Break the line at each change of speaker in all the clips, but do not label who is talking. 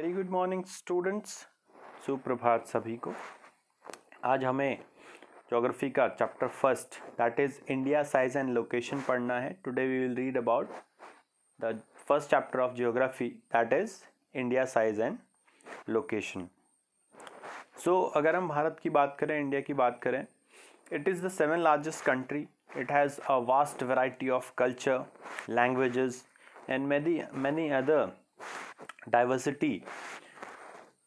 Very good morning students सुप्रभात सभी को आज हमें जोग्राफी का chapter first that is India size and location पढ़ना है today we will read about the first chapter of geography that is India size and location so अगर हम भारत की बात करें इंडिया की बात करें it is the seven largest country it has a vast variety of culture languages and many many other diversity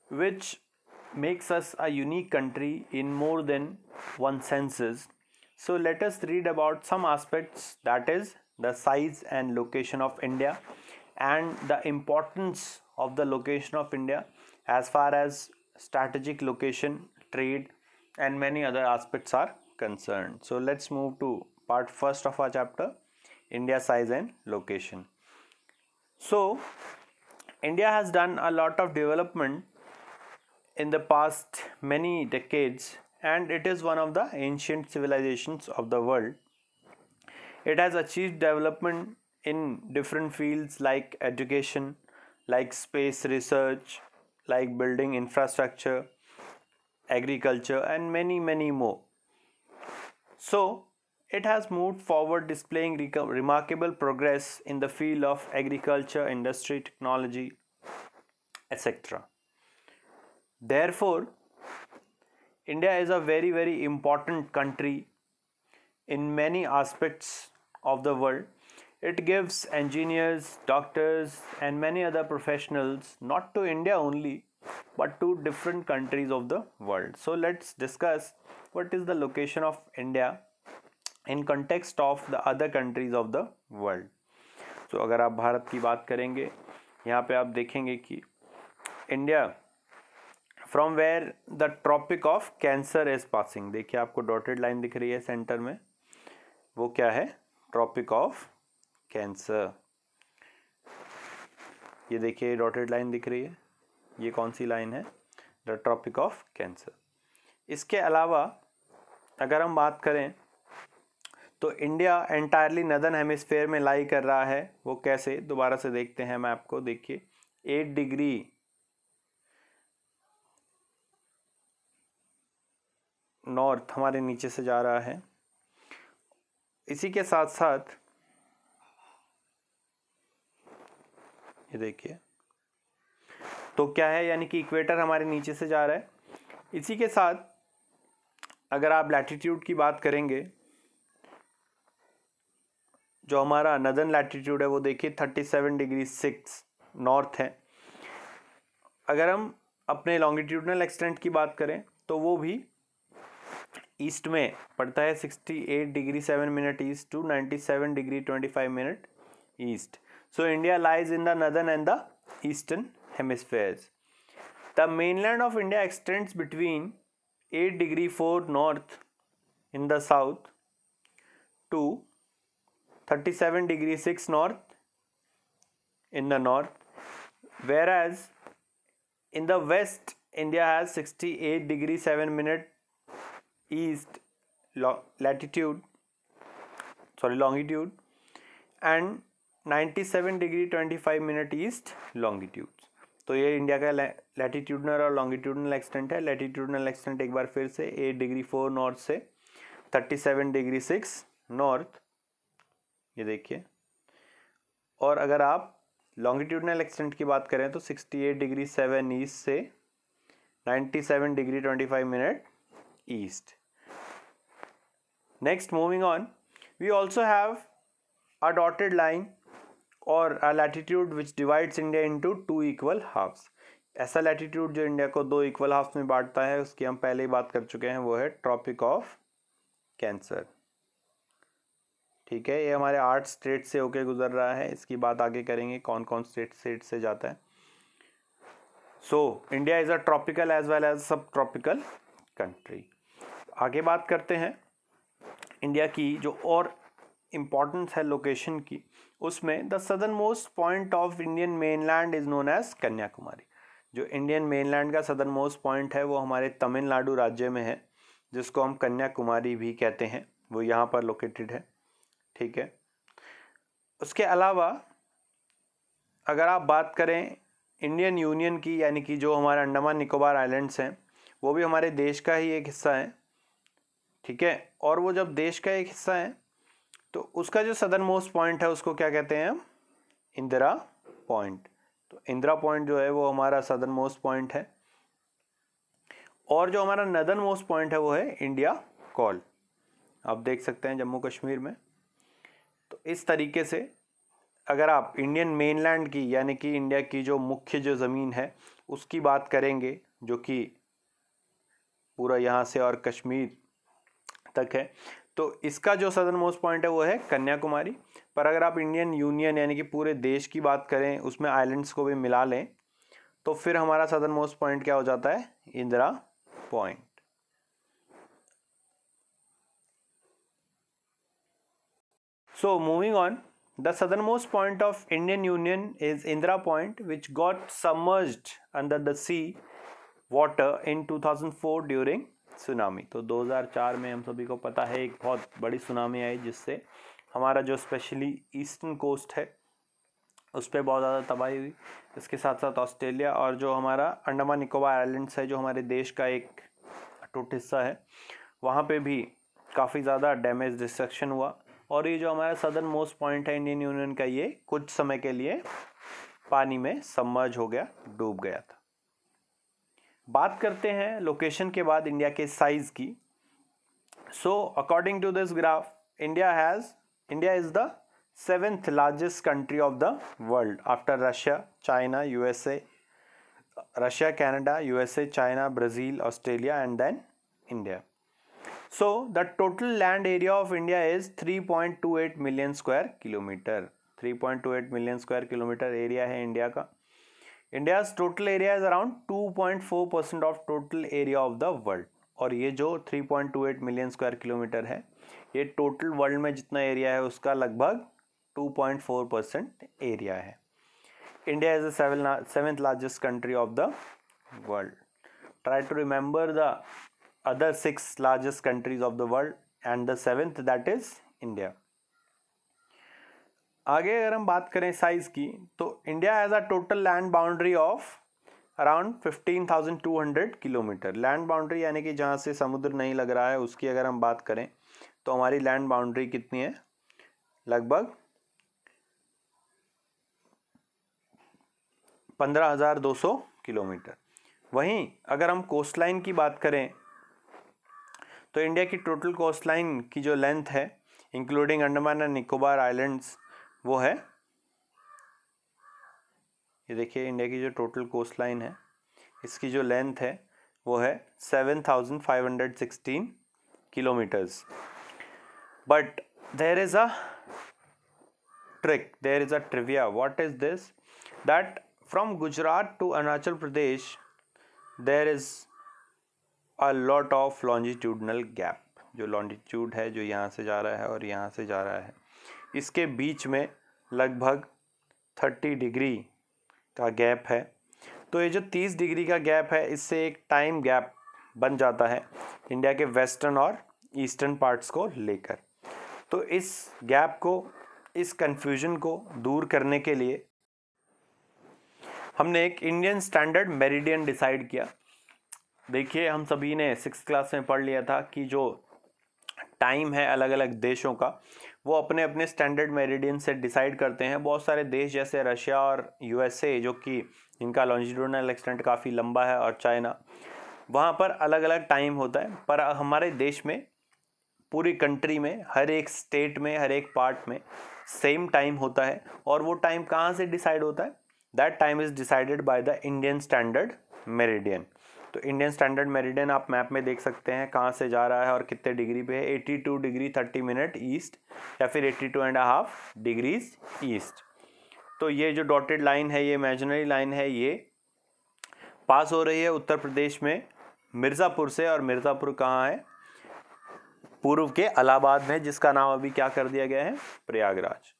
which makes us a unique country in more than one senses so let us read about some aspects that is the size and location of india and the importance of the location of india as far as strategic location trade and many other aspects are concerned so let's move to part first of our chapter india size and location so India has done a lot of development in the past many decades and it is one of the ancient civilizations of the world. It has achieved development in different fields like education, like space research, like building infrastructure, agriculture, and many, many more. So, it has moved forward displaying remarkable progress in the field of agriculture, industry, technology, etc. Therefore, India is a very very important country in many aspects of the world. It gives engineers, doctors and many other professionals not to India only but to different countries of the world. So let's discuss what is the location of India in context of the other countries of the world. So if you talk about India, here you will see that. India from where the tropic of cancer is passing देखिए आपको dotted line दिख रही है centre में वो क्या है tropic of cancer ये देखिए डॉटेड लाइन दिख रही है ये कौन सी लाइन है द ट्रॉपिक ऑफ कैंसर इसके अलावा अगर हम बात करें तो इंडिया एंटायरली नदन हेमिसफेयर में लाई कर रहा है वो कैसे दोबारा से देखते हैं मैं आपको देखिए एट डिग्री नॉर्थ हमारे नीचे से जा रहा है इसी के साथ साथ ये देखिए तो क्या है यानी कि इक्वेटर हमारे नीचे से जा रहा है इसी के साथ अगर आप लैटिट्यूड की बात करेंगे जो हमारा नदन लैटिट्यूड है वो देखिए thirty seven degree six north है अगर हम अपने लॉन्गिट्यूडनल एक्सटेंट की बात करें तो वो भी ईस्ट में पड़ता है sixty eight degree seven minute east to ninety seven degree twenty five minute east so India lies in the northern and the eastern hemispheres the mainland of India extends between 8 degree four north in the south to thirty seven degree six north in the north where edge in the west India has eight degree seven minute east latitude sorry longitude and 97 degree 25 minute east longitude तो ये India का latitudinal और longitudinal extent है latitudinal extent एक बार फिर से eight degree four north से thirty seven degree six north ये देखिए और अगर आप लॉन्गिट्यूडनल एक्सटेंट की बात करें तो sixty eight degree seven east से ninety seven degree twenty five minute east next moving on we also have a dotted line और latitude which divides India into two equal halves ऐसा latitude जो India को दो equal half में बांटता है उसकी हम पहले ही बात कर चुके हैं वो है ट्रॉपिक ऑफ कैंसर ठीक है ये हमारे आठ स्टेट से होके गुजर रहा है इसकी बात आगे करेंगे कौन कौन स्टेट स्टेट से जाता है so India is a tropical as well as subtropical country आगे बात करते हैं इंडिया की जो और इम्पॉर्टेंस है लोकेशन की उसमें the southernmost point of Indian mainland is known as Kanyakumari जो इंडियन मेनलैंड का सदर्न मोस्ट पॉइंट है वो हमारे तमिलनाडु राज्य में है जिसको हम कन्याकुमारी भी कहते हैं वो यहाँ पर लोकेटेड है ठीक है उसके अलावा अगर आप बात करें इंडियन यूनियन की यानी कि जो हमारे अंडमान निकोबार आइलैंड्स हैं वो भी हमारे देश का ही एक हिस्सा है ठीक है और वो जब देश का एक हिस्सा है तो उसका जो सदर मोस्ट पॉइंट है उसको क्या कहते हैं हम इंदिरा पॉइंट तो इंदिरा पॉइंट जो है वो हमारा सदर मोस्ट पॉइंट है और जो हमारा नदर मोस्ट पॉइंट है वो है इंडिया कॉल आप देख सकते हैं जम्मू कश्मीर में तो इस तरीके से अगर आप इंडियन मेनलैंड की यानी कि इंडिया की जो मुख्य जो ज़मीन है उसकी बात करेंगे जो कि पूरा यहाँ से और कश्मीर तक है तो इसका जो सदर मोस्ट पॉइंट है वो है कन्याकुमारी पर अगर आप इंडियन यूनियन यानी कि पूरे देश की बात करें उसमें आइलैंड्स को भी मिला लें तो फिर हमारा सदर मोस्ट पॉइंट क्या हो जाता है Indira point so moving on the southernmost point of Indian union is Indira point which got submerged under the sea water in two thousand four during tsunami तो 2004 में हम सभी को पता है एक बहुत बड़ी सुनामी आई जिससे हमारा जो स्पेशली ईस्टर्न कोस्ट है उस पर बहुत ज़्यादा तबाही हुई इसके साथ साथ ऑस्ट्रेलिया और जो हमारा अंडमान निकोबार आइलैंड्स है जो हमारे देश का एक अटूट हिस्सा है वहाँ पे भी काफ़ी ज़्यादा डैमेज डिस्ट्रक्शन हुआ और ये जो हमारा सदर्न मोस्ट पॉइंट है इंडियन यूनियन का ये कुछ समय के लिए पानी में सम्मर्ज हो गया डूब गया था बात करते हैं लोकेशन के बाद इंडिया के साइज की so according to this graph India has India is the seventh largest country of the world after Russia China USA Russia Canada USA China Brazil Australia and then India so the total land area of India is 3.28 million square kilometer 3.28 million square kilometer area है India का India's total area is around 2.4 percent of total area of the world और ये जो 3.28 million square kilometre है ये total world में जितना area है उसका लगभग 2.4 परसेंट एरिया है India is the seventh largest country of the world try to remember the other six largest countries of the world and the seventh that is India आगे अगर हम बात करें साइज़ की तो India has a total land boundary of around fifteen thousand two hundred kilometer land boundary यानी कि जहाँ से समुद्र नहीं लग रहा है उसकी अगर हम बात करें तो हमारी लैंड बाउंड्री कितनी है लगभग पंद्रह हज़ार दो सौ किलोमीटर वहीं अगर हम कोस्ट लाइन की बात करें तो इंडिया की टोटल कोस्ट लाइन की जो लेंथ है including Andaman and Nicobar islands वो है ये देखिए इंडिया की जो टोटल कोस्ट लाइन है इसकी जो लेंथ है वो है seven thousand five hundred sixteen kilometers but there is a trick there is a trivia what is this that from Gujarat to Arunachal Pradesh there is a lot of longitudinal gap जो longitude है जो यहाँ से जा रहा है और यहाँ से जा रहा है इसके बीच में लगभग थर्टी डिग्री का गैप है तो ये जो तीस डिग्री का गैप है इससे एक टाइम गैप बन जाता है इंडिया के वेस्टर्न और ईस्टर्न पार्ट्स को लेकर तो इस गैप को इस कन्फ्यूजन को दूर करने के लिए हमने एक इंडियन स्टैंडर्ड मेरिडियन डिसाइड किया देखिए हम सभी ने सिक्स क्लास में पढ़ लिया था कि जो टाइम है अलग अलग देशों का वो अपने अपने स्टैंडर्ड मेरिडियन से डिसाइड करते हैं बहुत सारे देश जैसे रशिया और यूएसए जो कि इनका लॉन्जिट्यूडनल एक्सटेंट काफ़ी लंबा है और चाइना वहाँ पर अलग अलग टाइम होता है पर हमारे देश में पूरी कंट्री में हर एक स्टेट में हर एक पार्ट में सेम टाइम होता है और वो टाइम कहाँ से डिसाइड होता है that time is decided by the Indian standard meridian तो इंडियन स्टैंडर्ड मेरिडियन आप मैप में देख सकते हैं कहाँ से जा रहा है और कितने डिग्री पे है 82 डिग्री 30 मिनट ईस्ट या फिर 82 एंड हाफ डिग्रीज ईस्ट तो ये जो डॉटेड लाइन है ये इमेजनरी लाइन है ये पास हो रही है उत्तर प्रदेश में मिर्ज़ापुर से और मिर्ज़ापुर कहाँ है पूर्व के अलाहाबाद में जिसका नाम अभी क्या कर दिया गया है प्रयागराज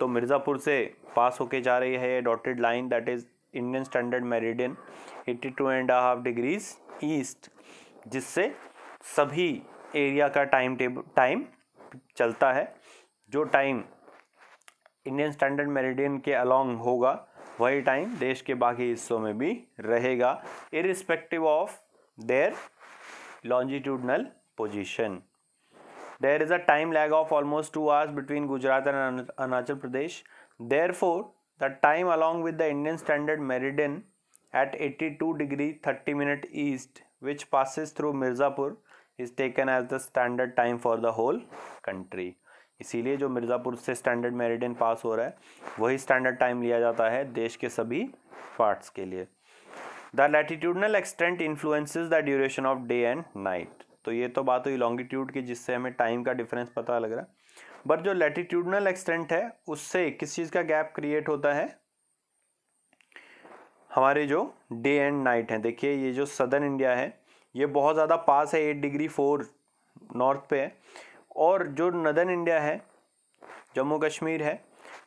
तो मिर्ज़ापुर से पास होके जा रही है ये dotted line that is Indian standard meridian eighty two and half degrees east जिससे सभी एरिया का टाइम टेबल टाइम चलता है जो टाइम इंडियन स्टैंडर्ड मेरिडियन के अलोंग होगा वही टाइम देश के बाकी हिस्सों में भी रहेगा irrespective of their longitudinal position there is a time lag of almost two hours between Gujarat and Arunachal Pradesh therefore the time along with the Indian standard meridian at 82 degree 30 minute east which passes through Mirzapur is taken as the standard time for the whole country इसीलिए जो मिर्ज़ापुर से standard meridian पास हो रहा है वही standard time लिया जाता है देश के सभी पार्ट्स के लिए the latitudinal extent influence the duration of day and night तो ये तो बात हुई लॉन्गिट्यूड की जिससे हमें टाइम का डिफरेंस पता लग रहा है बट जो लैटिट्यूडनल एक्सटेंट है उससे किस चीज़ का गैप क्रिएट होता है हमारे जो डे एंड नाइट हैं देखिए ये जो सदर्न इंडिया है ये बहुत ज़्यादा पास है एट डिग्री फोर नॉर्थ पे है और जो नदर्न इंडिया है जम्मू कश्मीर है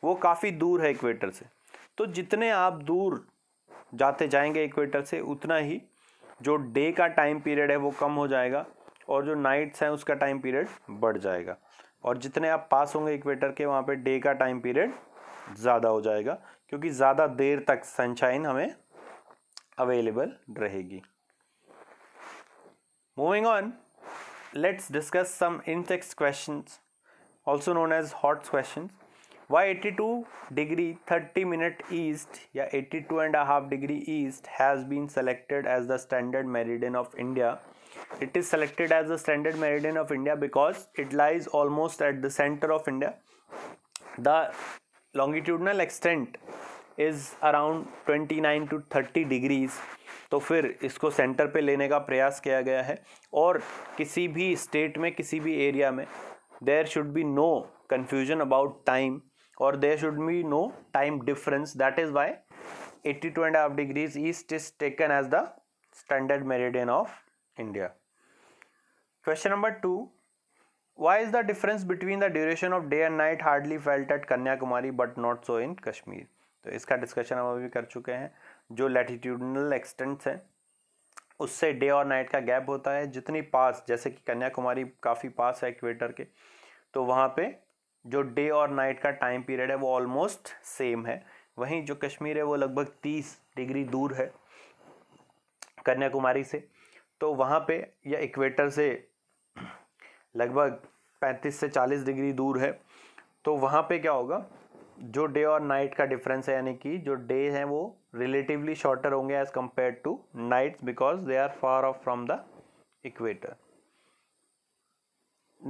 वो काफ़ी दूर है इक्वेटर से तो जितने आप दूर जाते जाएंगे इक्वेटर से उतना ही जो डे का टाइम पीरियड है वो कम हो जाएगा और जो नाइट्स हैं उसका टाइम पीरियड बढ़ जाएगा और जितने आप पास होंगे इक्वेटर के वहाँ पे डे का टाइम पीरियड ज़्यादा हो जाएगा क्योंकि ज़्यादा देर तक सनशाइन हमें अवेलेबल रहेगी moving on let's discuss some in text question also known as HOTS question why eighty two degree thirty minute east या eighty two and half degree east has been selected as the standard meridian of India it is selected as the standard meridian of india because it lies almost at the center of india the longitudinal extent is around 29 to thirty degrees तो फिर इसको centre पे लेने का प्रयास किया गया है और किसी भी स्टेट में किसी भी एरिया में there should be no confusion about time और there should be no time difference that is why eighty two and half degrees east is taken as the standard meridian of India question number two why is the difference between the duration of day and night hardly felt at Kanyakumari but not so in Kashmir तो इसका discussion हम अभी कर चुके हैं जो latitudinal extents हैं उससे डे और नाइट का गैप होता है जितनी पास जैसे कि कन्याकुमारी काफ़ी पास है इक्वेटर के तो वहाँ पे जो डे और नाइट का टाइम पीरियड है वो ऑलमोस्ट सेम है वहीं जो कश्मीर है वो लगभग तीस डिग्री दूर है कन्याकुमारी से तो वहाँ पे या इक्वेटर से लगभग पैंतीस से चालीस डिग्री दूर है तो वहाँ पे क्या होगा जो डे और नाइट का डिफरेंस है यानी कि जो डे हैं वो रिलेटिवली शॉर्टर होंगे as compared to nights because they are far off from the equator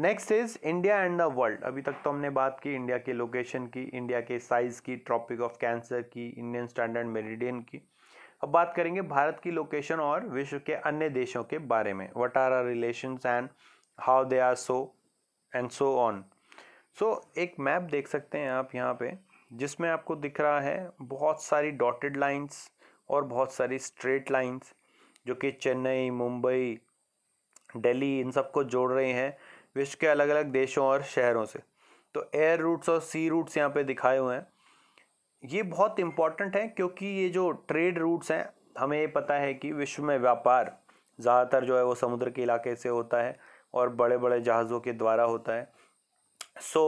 next is India and the world अभी तक तो हमने बात की इंडिया के लोकेशन की इंडिया के साइज की ट्रॉपिक ऑफ कैंसर की इंडियन स्टैंडर्ड मेरिडियन की अब बात करेंगे भारत की लोकेशन और विश्व के अन्य देशों के बारे में what are our relation and how they are so and so on so so, एक मैप देख सकते हैं आप यहाँ पे जिसमें आपको दिख रहा है बहुत सारी डॉटेड लाइंस और बहुत सारी स्ट्रेट लाइंस जो कि चेन्नई मुंबई दिल्ली इन सबको जोड़ रहे हैं विश्व के अलग अलग देशों और शहरों से तो एयर रूट्स और सी रूट्स यहाँ पे दिखाए हुए हैं ये बहुत इम्पॉर्टेंट है क्योंकि ये जो ट्रेड रूट्स हैं हमें ये पता है कि विश्व में व्यापार ज़्यादातर जो है वो समुद्र के इलाके से होता है और बड़े बड़े जहाज़ों के द्वारा होता है so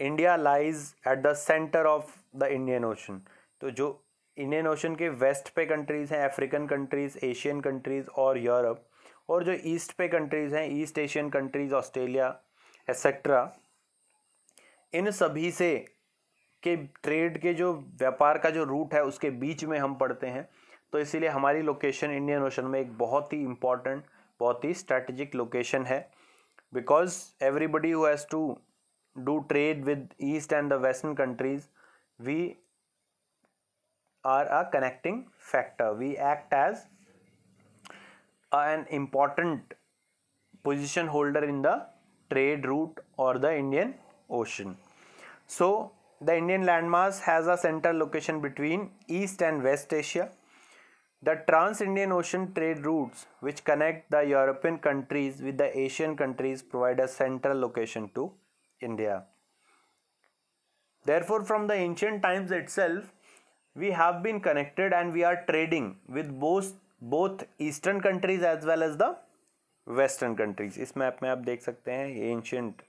India lies at the centre of the Indian Ocean तो जो इंडियन ओशन के वेस्ट पे कंट्रीज़ हैं अफ्रीकन कंट्रीज़ एशियन कंट्रीज़ और यूरोप और जो ईस्ट पे कंट्रीज़ हैं East Asian countries Australia et cetera इन सभी से के ट्रेड के जो व्यापार का जो रूट है उसके बीच में हम पढ़ते हैं तो इसीलिए हमारी लोकेशन इंडियन ओशन में एक बहुत ही इम्पॉर्टेंट बहुत ही स्ट्रैटेजिक लोकेशन है because everybody who has to do trade with East and the Western countries, we are a connecting factor. We act as an important position holder in the trade route or the Indian Ocean. So, the Indian landmass has a central location between East and West Asia. The trans Indian Ocean trade routes, which connect the European countries with the Asian countries, provide a central location to India. Therefore, from the ancient times itself, we have been connected and we are trading with both both eastern countries as well as the western countries. इस map में आप देख सकते हैं ये ancient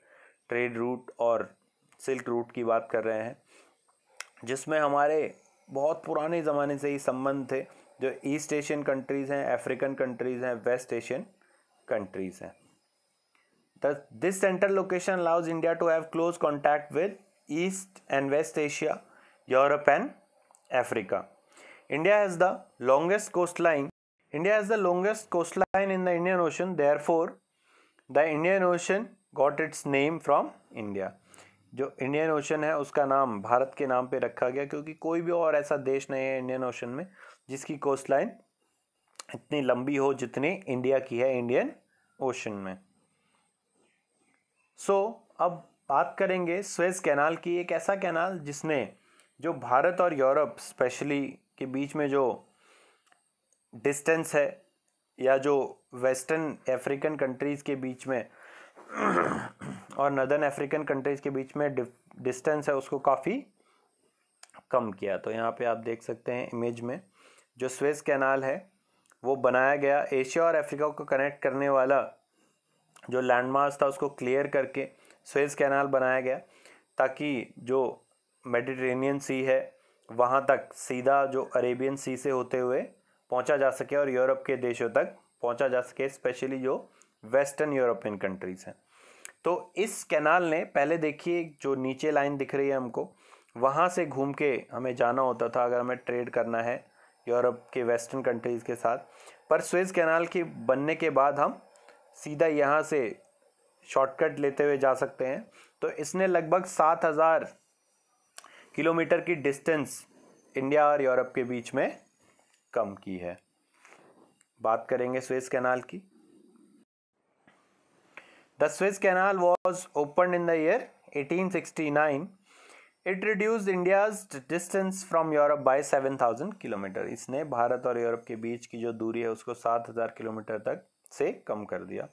trade route और silk route की बात कर रहे हैं जिसमें हमारे बहुत पुराने ज़माने से ही संबंध थे जो ईस्ट एशियन कंट्रीज़ हैं अफ्रीकन कंट्रीज़ हैं वेस्ट एशियन कंट्रीज़ हैं this centre location allows India to have close contact with East and West Asia Europe and Africa India has the longest coastline India has the longest coastline in the Indian Ocean therefore the Indian Ocean got its name from India जो Indian Ocean है उसका नाम भारत के नाम पर रखा गया क्योंकि कोई भी और ऐसा देश नहीं है इंडियन ओशन में जिसकी कोस्ट लाइन इतनी लंबी हो जितनी इंडिया की है इंडियन ओशन में सो so, अब बात करेंगे स्वेज कैनाल की एक ऐसा कैनाल जिसने जो भारत और यूरोप स्पेशली के बीच में जो डिस्टेंस है या जो वेस्टर्न अफ्रीकन कंट्रीज़ के बीच में और नदर्न अफ्रीकन कंट्रीज़ के बीच में डिस्टेंस है उसको काफ़ी कम किया तो यहाँ पे आप देख सकते हैं इमेज में जो स्वेज कैनाल है वो बनाया गया एशिया और अफ्रीका को कनेक्ट करने वाला जो लैंडमार्क था उसको क्लियर करके स्वेज कैनाल बनाया गया ताकि जो मेडिटेरेनियन सी है वहाँ तक सीधा जो अरेबियन सी से होते हुए पहुँचा जा सके और यूरोप के देशों तक पहुँचा जा सके स्पेशली जो वेस्टर्न यूरोपियन कंट्रीज़ हैं तो इस कैनाल ने पहले देखिए जो नीचे लाइन दिख रही है हमको वहाँ से घूम के हमें जाना होता था अगर हमें ट्रेड करना है यूरोप के वेस्टर्न कंट्रीज़ के साथ पर स्वेज कैनाल के बनने के बाद हम सीधा यहाँ से शॉर्टकट लेते हुए जा सकते हैं तो इसने लगभग सात हज़ार किलोमीटर की डिस्टेंस इंडिया और यूरोप के बीच में कम की है बात करेंगे स्वेज कैनाल की the Suez Canal was open in the year 1869 it reduce India's distance from Europe by 7000 kilometre इसने भारत और यूरोप के बीच की जो दूरी है उसको 7000 किलोमीटर तक से कम कर दिया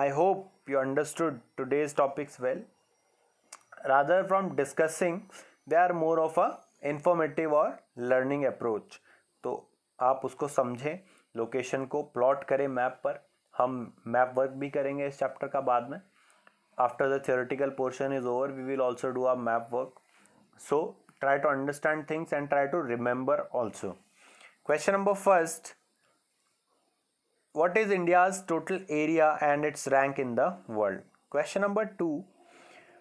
I hope you understood today's topics well rather from discussing they are more of a informative और लर्निंग अप्रोच तो आप उसको समझें लोकेशन को प्लॉट करें मैप पर हम मैप वर्क भी करेंगे इस चैप्टर का बाद में after the theoretical portion is over we will also do our map work so try to understand things and try to remember also question number first what is India's total area and its rank in the world? Question number 2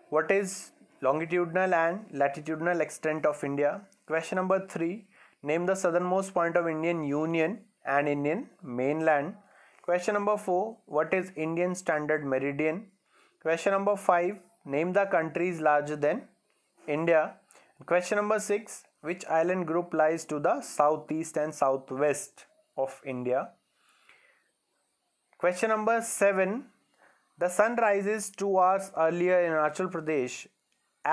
What is longitudinal and latitudinal extent of India? Question number 3 Name the southernmost point of Indian Union and Indian mainland. Question number 4 What is Indian standard meridian? Question number 5 Name the countries larger than India. Question number 6 Which island group lies to the southeast and southwest of India? Question number seven the sun rises two hours earlier Arunachal Pradesh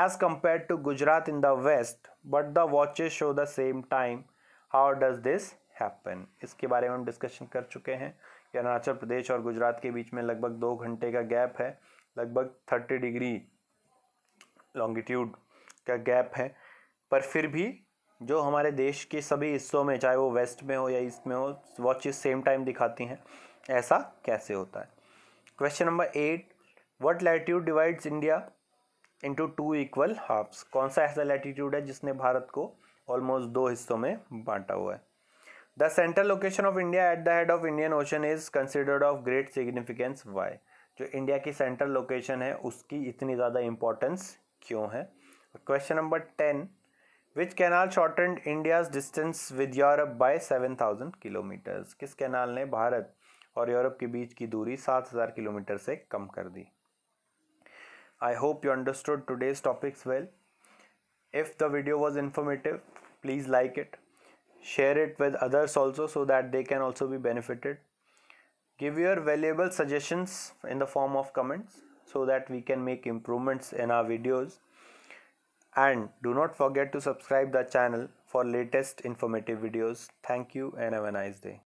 as compared to Gujarat in the west but the watches show the same time how does this happen इसके बारे में हम discussion कर चुके हैं कि अरुणाचल प्रदेश और गुजरात के बीच में लगभग दो घंटे का गैप है लगभग थर्टी डिग्री लॉन्गिट्यूड का गैप है पर फिर भी जो हमारे देश के सभी हिस्सों में चाहे वो वेस्ट में हो या ईस्ट में हो वॉचेज सेम टाइम दिखाती हैं ऐसा कैसे होता है question number eight what latitude divides India into two equal halves कौन सा ऐसा लैटिट्यूड है जिसने भारत को ऑलमोस्ट दो हिस्सों में बांटा हुआ है the central location of India at the head of Indian Ocean is considered of great significance why जो इंडिया की सेंट्रल लोकेशन है उसकी इतनी ज़्यादा इंपॉर्टेंस क्यों है question number ten which canal shortened India's distance with Europe by seven thousand kilometres किस canal ने भारत और यूरोप के बीच की दूरी सात हजार किलोमीटर से कम कर दी I hope you understood today's topics well if the video was informative please like it share it with others also so that they can also be benefited give your valuable suggestions in the form of comments so that we can make improvements in our videos and do not forget to subscribe the channel for latest informative videos thank you and have a nice day